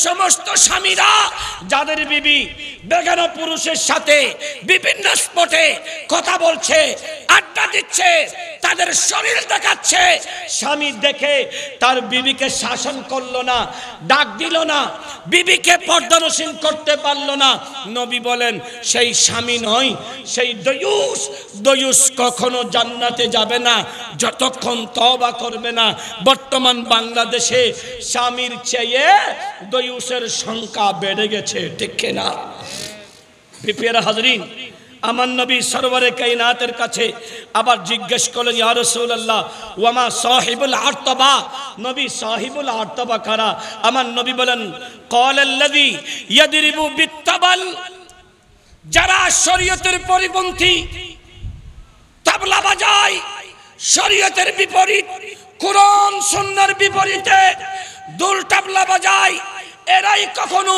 সমস্ত স্বামীরা যাদের বিবি বেগানা পুরুষের সাথে বিভিন্ন স্পটে কথা বলছে আড্ডা দিচ্ছে তাদের শরীর দেখাচ্ছে স্বামী দেখে তার বিবিকে শাসন করলো না ডাক দিল না বিবিকে পর্দানসীন করতে পারলো না নবী বলেন সেই স্বামী নয় সেই দয়ুষ দয়ুষ কখনো জান্নাতে যাবে না যতক্ষণ তবা করবে না বর্তমান বাংলাদেশে স্বামীর চেয়ে দয়ুষের সংখ্যা বেড়ে গেছে ঠিক না পিপিয়ার হাজরিন আমার নবী সরোবরে কাইনাতের কাছে আবার জিজ্ঞেস করলেন ইয়া রাসূলুল্লাহ ওয়ামা সাহিবুল আরতবা নবী সাহিবুল আরতবা কারা আমার নবী বলেন ক্বাল আল্লাযী ইয়াদরিবু বিত্তাবাল যারা শরীয়তের পরিপন্থী তাবলা বাজায় শরীয়তের বিপরীত কোরআন সুন্নার বিপরীতে দুল টাবলা বাজায় এরাই কখনো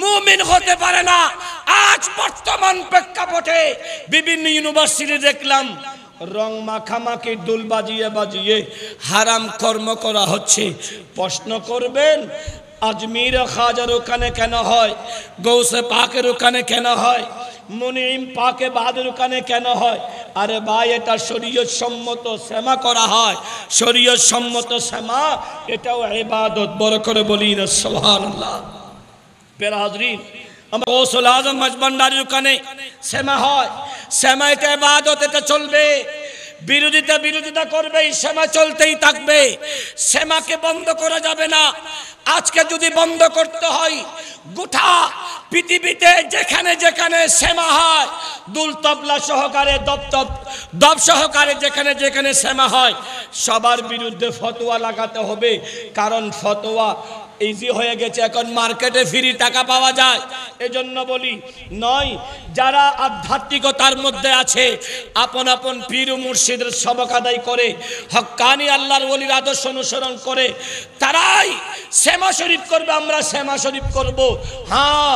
মুমিন হতে পারে না আজ বর্তমান প্রেক্ষাপটে বিভিন্ন ইউনিভার্সিটি দেখলাম রং মাখামাখি দুল বাজিয়ে বাজিয়ে হারাম কর্ম করা হচ্ছে প্রশ্ন করবেন আজমির খাজার ওখানে কেন হয় গৌসে পাকের ওখানে কেন হয় মুনিম পাকে বাদের ওখানে কেন হয় আরে ভাই এটা শরীয় সম্মত শ্যামা করা হয় শরীয় সম্মত শ্যামা এটাও এবাদত বড় করে বলি না সোহান আমার আজম মজবান্ডারির ওখানে শ্যামা হয় শ্যামা এটা এবাদত এটা চলবে বিরোধিতা বিরোধিতা করবে সেমা চলতেই থাকবে সেমাকে বন্ধ করা যাবে না আজকে যদি বন্ধ করতে হয় গোটা পৃথিবীতে যেখানে যেখানে সেমা হয় দুল তবলা সহকারে দপ্তপ দপ সহকারে যেখানে যেখানে সেমা হয় সবার বিরুদ্ধে ফতোয়া লাগাতে হবে কারণ ফতোয়া ইজি হয়ে গেছে এখন মার্কেটে ফ্রি টাকা পাওয়া যায় এজন্য বলি নয় যারা আধ্যাত্মিকতার মধ্যে আছে আপন আপন পীর মুর্শিদের সবক আদায় করে হকানি আল্লাহর ওলির আদর্শ অনুসরণ করে তারাই শ্যামা শরীফ করবে আমরা শ্যামা শরীফ করবো হ্যাঁ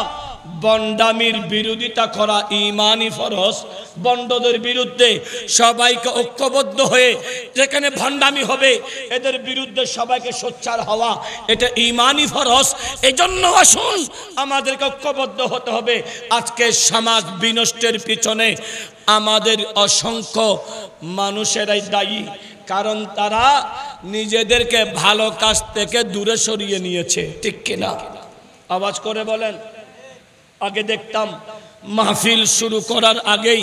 বন্ডামির বিরোধিতা করা ইমানই ফরজ বন্ডদের বিরুদ্ধে সবাইকে ঐক্যবদ্ধ হয়ে যেখানে ভণ্ডামি হবে এদের বিরুদ্ধে সবাইকে সোচ্চার হওয়া এটা ইমানই ফরজ জন্য আসুন আমাদেরকে ঐক্যবদ্ধ হতে হবে আজকে সমাজ বিনষ্টের পিছনে আমাদের অসংখ্য মানুষেরাই দায়ী কারণ তারা নিজেদেরকে ভালো কাজ থেকে দূরে সরিয়ে নিয়েছে ঠিক কিনা আওয়াজ করে বলেন আগে দেখতাম মাহফিল শুরু করার আগেই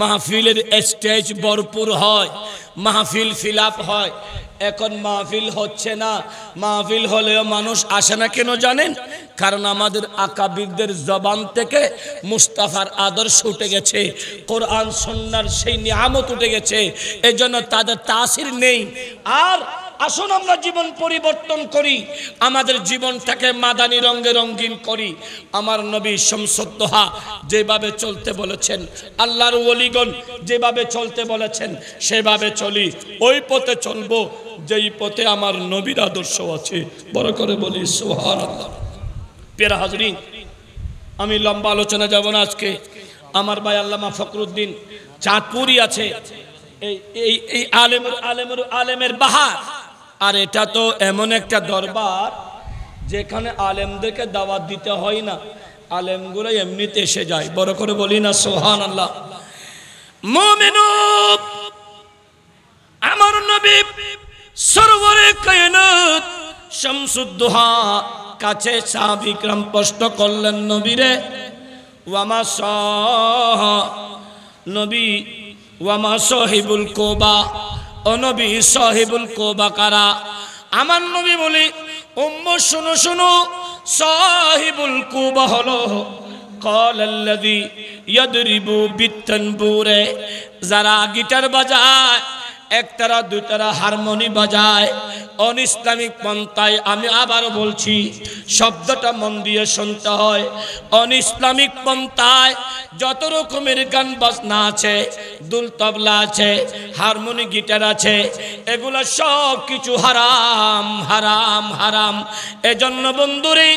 মাহফিলের স্টেজ ভরপুর হয় মাহফিল ফিল হয় এখন মাহফিল হচ্ছে না মাহফিল হলেও মানুষ আসে না কেন জানেন কারণ আমাদের আকাবিরদের জবান থেকে মুস্তাফার আদর্শ উঠে গেছে কোরআন সন্ন্যার সেই নিয়ামত উঠে গেছে এজন্য তাদের তাসির নেই আর আসুন আমরা জীবন পরিবর্তন করি আমাদের জীবনটাকে মাদানি রঙে রঙ্গিন করি আমার নবী শমসদ্দোহা যেভাবে চলতে বলেছেন আল্লাহর ওলিগণ যেভাবে চলতে বলেছেন সেভাবে চলি ওই পথে চলবো যেই পথে আমার নবীর আদর্শ আছে বড় করে বলি সোহার পেরা হাজরি আমি লম্বা আলোচনা যাব না আজকে আমার ভাই আল্লামা ফখরুদ্দিন চাঁদপুরি আছে এই এই আলেমের আলেমের আলেমের বাহার আর এটা তো এমন একটা দরবার যেখানে আলেমদেরকে দাওয়াত দিতে হয় না আলেমগুলো এমনিতে এসে যায় বড় করে বলি না সোহান আল্লাহ আমার নবী সরোবরে শামসুদ্দোহা কাছে সাহাবিক্রাম প্রশ্ন করলেন নবীরে ওয়ামা সহ নবী ওয়ামা সহিবুল কোবা অনবী সাহেবুল কোবাকারা আমার নবী বলি উম্ম শুনো শুনো সাহেবুল কোবা হলো قال الذي يضرب بالتنبور যারা গিটার বাজায় একতারা দুইতারা হারমোনি বাজায় অন ইসলামিক পন্থায় আমি আবারও বলছি শব্দটা মন দিয়ে শুনতে হয় অন ইসলামিক পন্থায় যত রকমের গান বাজনা আছে দুল তবলা আছে হারমোনি গিটার আছে এগুলো সব কিছু হারাম হারাম হারাম এজন্য বন্ধুরে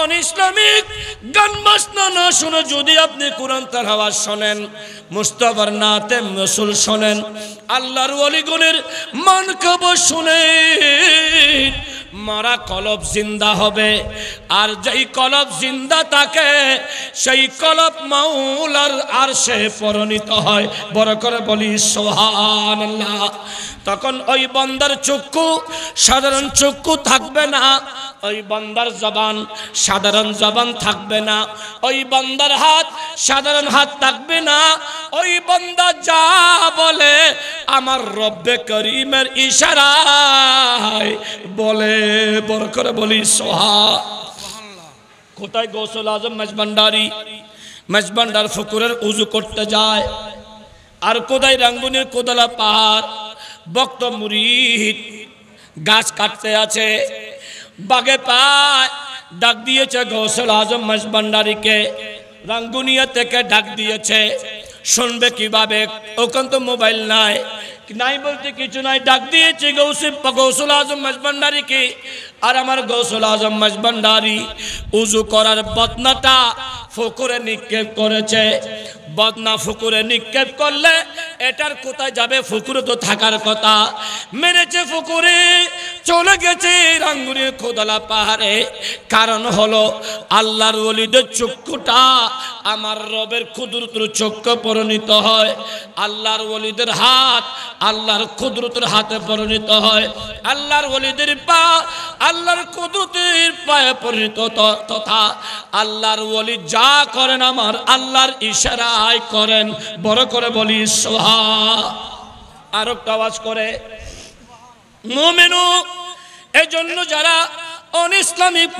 অন ইসলামিক গান বাসনা না শুনে যদি আপনি কোরআন তার আওয়াজ শোনেন মুস্তফার নাতে মসুল শোনেন আল্লাহর অলিগুনের মান কব শুনে মারা কলব জিন্দা হবে আর যেই কলব জিন্দা থাকে সেই কলব মাউলার আর সে পরিণত হয় বড় করে বলি সোহান তখন ওই বন্দার চক্কু সাধারণ চক্কু থাকবে না ওই বন্দার জবান সাধারণ জবান থাকবে না ওই বন্দার হাত সাধারণ হাত থাকবে না ওই বন্দা যা বলে আমার রব্বে করিমের ইশারায় বলে বড় করে বলি সোহা কোথায় গৌসল আজম মেজবান্ডারি মেজবান্ডার ফকুরের উজু করতে যায় আর কোথায় রাঙ্গুনির কোদলা পাহাড় বক্ত মুরিদ গাছ কাটতে আছে বাগে পায় ডাক দিয়েছে গৌসল আজম মেজবান্ডারিকে রাঙ্গুনিয়া থেকে ডাক দিয়েছে শুনবে কিভাবে ওখান তো মোবাইল নাই নাই বলতে কিছু নাই ডাক দিয়েছি গৌসিম গৌসুল আজম মজবন্ডারিকে আর আমার গৌসুল আজম মজবন্ডারি উজু করার বদনাটা ফকরে নিক্ষেপ করেছে বদনা ফুকুরে নিক্ষেপ করলে এটার কোথায় যাবে ফুকুরে তো থাকার কথা মেরেছে ফুকুরে চলে গেছে রাঙ্গুরির খোদলা পাহাড়ে কারণ হলো আল্লাহর অলিদের চক্ষুটা আমার রবের ক্ষুদ্রতর চক্ষু পরিণত হয় আল্লাহর অলিদের হাত আল্লাহর ক্ষুদ্রতর হাতে পরিণত হয় আল্লাহর অলিদের পা আল্লাহর কুদরতের পায়ে পরিণত তথা আল্লাহর অলি যা করেন আমার আল্লাহর ইশারা আয় করেন বড় করে বলি সোহা আর একটা আওয়াজ করে মোমেনু জন্য যারা অন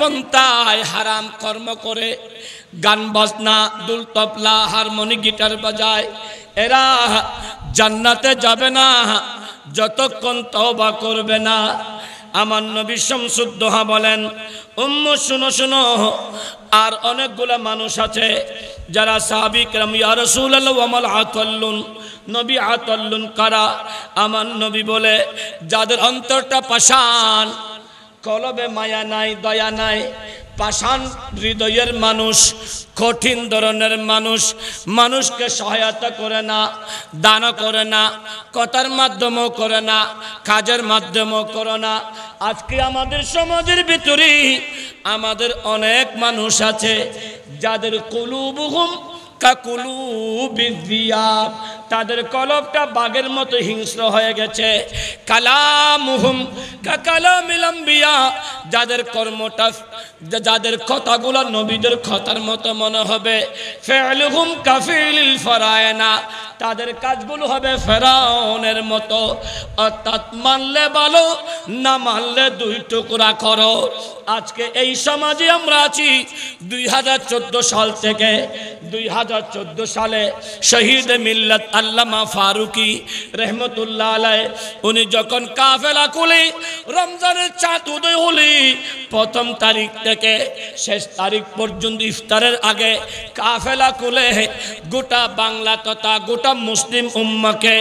পন্থায় হারাম কর্ম করে গান বাজনা দুল তবলা হারমোনি গিটার বাজায় এরা জান্নাতে যাবে না যতক্ষণ তবা করবে না আমার নবী শামসুদ্দোহা বলেন উম্ম শুনো শুনো আর অনেকগুলো মানুষ আছে যারা সাহাবিকরাম ইয়া রসুল আমল আতল্লুন নবী আতল্লুন কারা আমার নবী বলে যাদের অন্তরটা পাশান কলবে মায়া নাই দয়া নাই পাশান হৃদয়ের মানুষ কঠিন ধরনের মানুষ মানুষকে সহায়তা করে না দান করে না কথার মাধ্যমেও করে না কাজের মাধ্যমেও করে না আজকে আমাদের সমাজের ভিতরেই আমাদের অনেক মানুষ আছে যাদের কলুবুহম কাকুলু তাদের কলবটা বাঘের মতো হিংস্র হয়ে গেছে কালামুহুম কালামিলাম্বিয়া যাদের কর্মটা যাদের কথাগুলো নবীদের কথার মতো মনে হবে ফেলহুম কাফিল ফরায়না তাদের কাজগুলো হবে ফেরাউনের মতো অর্থাৎ মানলে বলো না মানলে দুই টুকরা করো আজকে এই সমাজে আমরা আছি দুই সাল থেকে দুই সালে শহীদ মিল্লত আল্লামা ফারুকি রহমতুল্লাহ আলাই উনি যখন কাফেলা কুলি রমজানের চাঁদ উদয় হলি প্রথম তারিখ থেকে শেষ তারিখ পর্যন্ত ইফতারের আগে কাফেলা কুলে গোটা বাংলা তথা গোটা মুসলিম উম্মাকে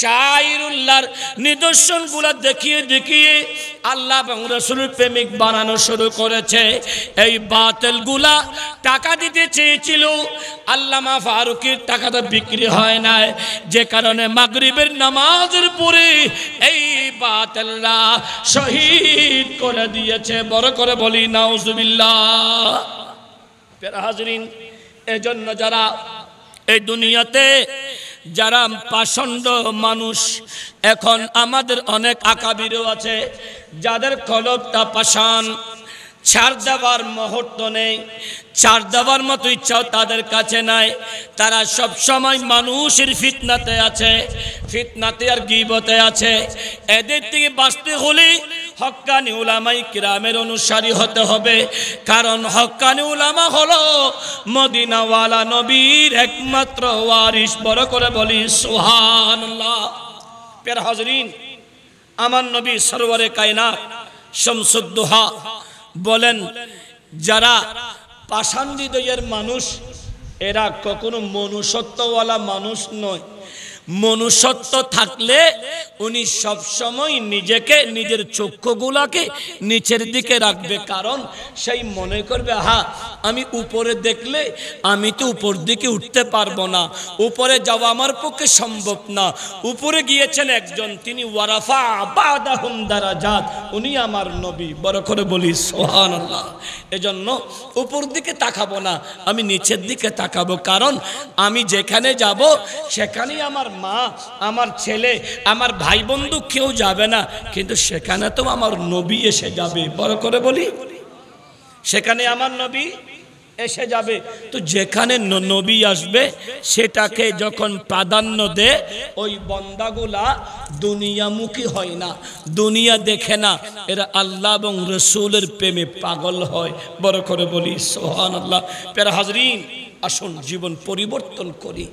শাহরুল্লাহর নিদর্শনগুলো দেখিয়ে দেখিয়ে আল্লাহ এবং রসুলের প্রেমিক বানানো শুরু করেছে এই বাতেলগুলা টাকা দিতে চেয়েছিল আল্লামা ফারুকের টাকাটা বিক্রি হয় না যে কারণে মাগরিবের নামাজের পরে এই বাতেলরা শহীদ করে দিয়েছে বড় জোরে করে বলি নাজরিন হাজরিন এজন্য যারা এই দুনিয়াতে যারা পাষণ্ড মানুষ এখন আমাদের অনেক আকাবিরও আছে যাদের কলবটা পাষাণ ছাড় দেওয়ার মুহূর্ত নেই ছাড় দেওয়ার মতো ইচ্ছাও তাদের কাছে নাই তারা সব সময় মানুষের ফিতনাতে আছে ফিতনাতে আর গিবতে আছে এদের থেকে বাঁচতে হলে হক্কানি উলামাই কিরামের অনুসারী হতে হবে কারণ হক্কানি উলামা হল মদিনাওয়ালা নবীর একমাত্র ওয়ারিস বড় করে বলি সোহান পের আমার নবী সরোয়ারে কায়না শমসুদ্দোহা বলেন যারা পাশান্দি দইয়ের মানুষ এরা কখনো মনুষ্যত্বওয়ালা মানুষ নয় মনুষ্যত্ব থাকলে উনি সবসময় নিজেকে নিজের চক্ষুগুলাকে নিচের দিকে রাখবে কারণ সেই মনে করবে হা আমি উপরে দেখলে আমি তো উপর দিকে উঠতে পারবো না উপরে যাওয়া আমার পক্ষে সম্ভব না উপরে গিয়েছেন একজন তিনি ওয়ারাফা আবাদাহম দ্বারা যাত উনি আমার নবী বড় করে বলি সোহান আল্লাহ এজন্য উপর দিকে তাকাবো না আমি নিচের দিকে তাকাবো কারণ আমি যেখানে যাব সেখানেই আমার মা আমার ছেলে আমার ভাই বন্ধু কেউ যাবে না কিন্তু সেখানে তো আমার নবী এসে যাবে বড় করে বলি সেখানে আমার নবী এসে যাবে তো যেখানে নবী আসবে সেটাকে যখন প্রাধান্য দে ওই বন্দাগুলা দুনিয়ামুখী হয় না দুনিয়া দেখে না এরা আল্লাহ এবং রসুলের প্রেমে পাগল হয় বড় করে বলি সোহান আল্লাহ পেরা হাজরিন আসুন জীবন পরিবর্তন করি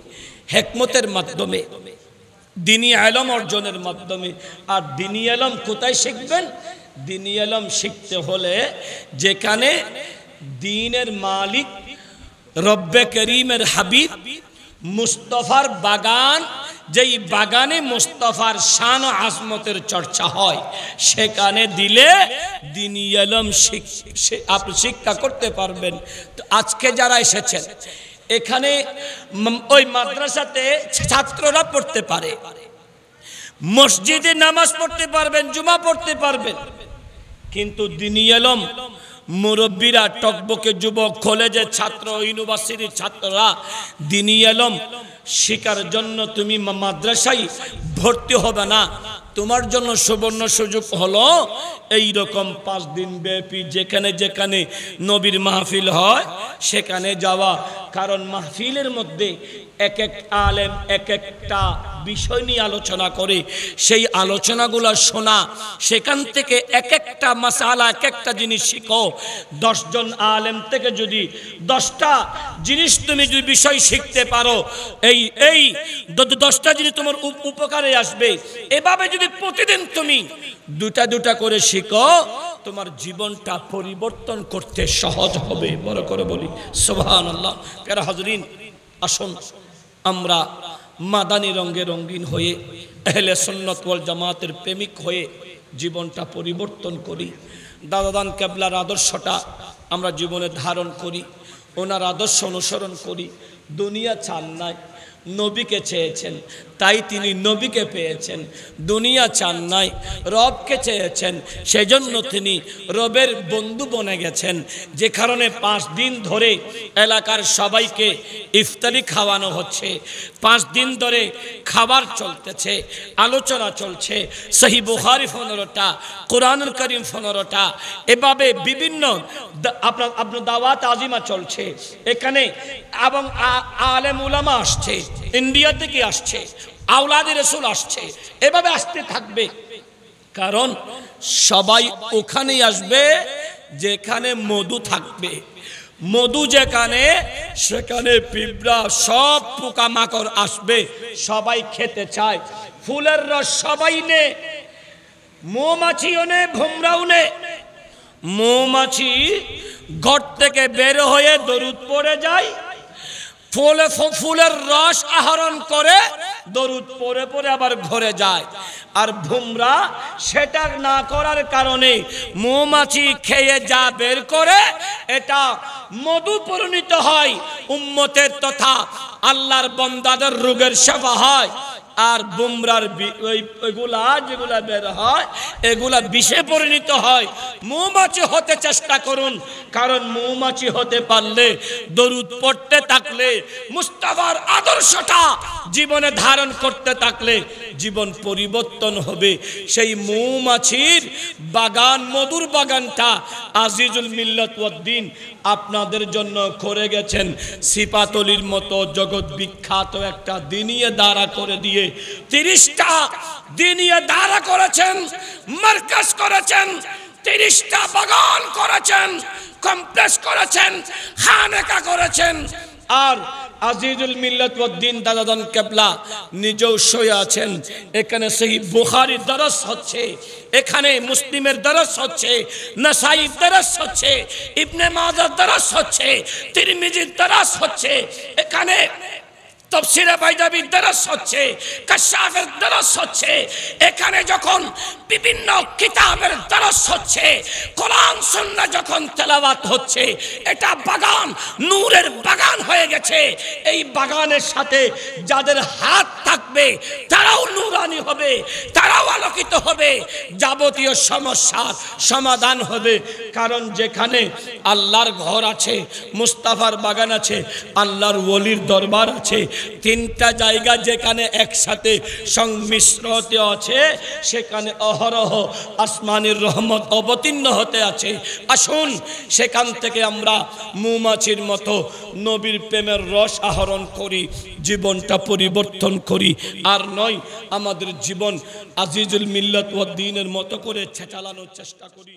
হেকমতের মাধ্যমে দিনী আলম অর্জনের মাধ্যমে আর দিনী আলম কোথায় শিখবেন দিনী আলম শিখতে হলে যেখানে দিনের মালিক রব্বে করিমের হাবিব মুস্তফার বাগান যেই বাগানে মুস্তফার শান আজমতের চর্চা হয় সেখানে দিলে দিনী আলম শিক্ষা করতে পারবেন তো আজকে যারা এসেছেন এখানে ওই মাদ্রাসাতে ছাত্ররা পড়তে পারে মসজিদে নামাজ পড়তে পারবেন জুমা পড়তে পারবেন কিন্তু দিনই এলম মুরব্বীরা টকবকে যুবক কলেজের ছাত্র ইউনিভার্সিটির ছাত্ররা দিনই এলম শিকার জন্য তুমি মাদ্রাসায় ভর্তি হবে না তোমার জন্য সুবর্ণ সুযোগ হলো এই রকম পাঁচ দিন ব্যাপী যেখানে যেখানে নবীর মাহফিল হয় সেখানে যাওয়া কারণ মাহফিলের মধ্যে এক এক আলেম এক একটা বিষয় নিয়ে আলোচনা করে সেই আলোচনাগুলো শোনা সেখান থেকে এক একটা মশালা এক একটা জিনিস শিখো দশজন আলেম থেকে যদি দশটা জিনিস তুমি যদি বিষয় শিখতে পারো এই এই দশটা জিনিস তোমার উপকারে আসবে এভাবে যদি যদি প্রতিদিন তুমি দুটা দুটা করে শিখো তোমার জীবনটা পরিবর্তন করতে সহজ হবে বড় করে বলি সোহান আল্লাহ প্যারা হাজরিন আসুন আমরা মাদানি রঙে রঙ্গিন হয়ে এহলে সন্নত জামাতের প্রেমিক হয়ে জীবনটা পরিবর্তন করি দাদাদান কেবলার আদর্শটা আমরা জীবনে ধারণ করি ওনার আদর্শ অনুসরণ করি দুনিয়া চান নাই নবীকে চেয়েছেন তাই তিনি নবীকে পেয়েছেন দুনিয়া চান নাই রবকে চেয়েছেন সেজন্য তিনি রবের বন্ধু বনে গেছেন যে কারণে পাঁচ দিন ধরে এলাকার সবাইকে ইফতারি খাওয়ানো হচ্ছে পাঁচ দিন ধরে খাবার চলতেছে আলোচনা চলছে সেই বুহারি পনেরোটা কোরআন করিম পনেরোটা এভাবে বিভিন্ন আপনার আপনার দাওয়াত আজিমা চলছে এখানে এবং আলেম উলামা আসছে ইন্ডিয়া থেকে আসছে আওলাদি রসুল আসছে এভাবে আসতে থাকবে কারণ সবাই ওখানেই আসবে যেখানে মধু থাকবে মধু যেখানে সেখানে পিঁপড়া সব পোকামাকড় আসবে সবাই খেতে চায় ফুলের রস সবাই নে মৌমাছিও নে ভোমরাও নে মৌমাছি ঘর থেকে বের হয়ে দরুদ পড়ে যায় ফুলে ফুলের রস আহরণ করে দরুদ পরে পরে আবার ঘরে যায় আর ভুমরা সেটা না করার কারণে মৌমাছি খেয়ে যা বের করে এটা মধু পরিণত হয় উম্মতের তথা আল্লাহর বন্দাদের রোগের সেবা হয় আর বুমরার এগুলা যেগুলা বের হয় এগুলা বিষে পরিণত হয় মৌমাছি হতে চেষ্টা করুন কারণ মৌমাছি হতে পারলে দরুদ পড়তে থাকলে মুস্তাফার আদর্শটা জীবনে ধারণ করতে থাকলে জীবন পরিবর্তন হবে সেই মৌমাছির বাগান মধুর বাগানটা আজিজুল মিল্লাতদ্দিন আপনাদের জন্য করে গেছেন সিপাতলির মতো জগৎ বিখ্যাত একটা দিনিয়ে দ্বারা করে দিয়ে তিরিশটা দিনিয়ে দাঁড়া করেছেন মার্কাস করেছেন তিরিশটা বাগান করেছেন কমপ্লেক্স করেছেন একা করেছেন আর আজিজুল মিল্লাত উদ্দিন দাদাদান কেবলা নিজেও শুয়ে আছেন এখানে সেই বুখারির দরস হচ্ছে এখানে মুসলিমের দরস হচ্ছে নাসাইর দরস হচ্ছে ইবনে মাজার দরস হচ্ছে তিরমিজির দরস হচ্ছে এখানে তফসিরে বাইদাবির দ্বারস হচ্ছে কাশাফের এখানে যখন বিভিন্ন কিতাবের যখন হচ্ছে বাগান বাগান হয়ে গেছে এই বাগানের সাথে যাদের হাত থাকবে তারাও নুরানি হবে তারাও আলোকিত হবে যাবতীয় সমস্যার সমাধান হবে কারণ যেখানে আল্লাহর ঘর আছে মুস্তাফার বাগান আছে আল্লাহর ওলির দরবার আছে তিনটা জায়গা যেখানে একসাথে হতে আছে সেখানে অহরহ আসমানের রহমত অবতীর্ণ হতে আছে আসুন সেখান থেকে আমরা মৌমাছির মতো নবীর প্রেমের রস আহরণ করি জীবনটা পরিবর্তন করি আর নয় আমাদের জীবন আজিজুল মিল্লত ও দিনের মতো করে ছেচালানোর চেষ্টা করি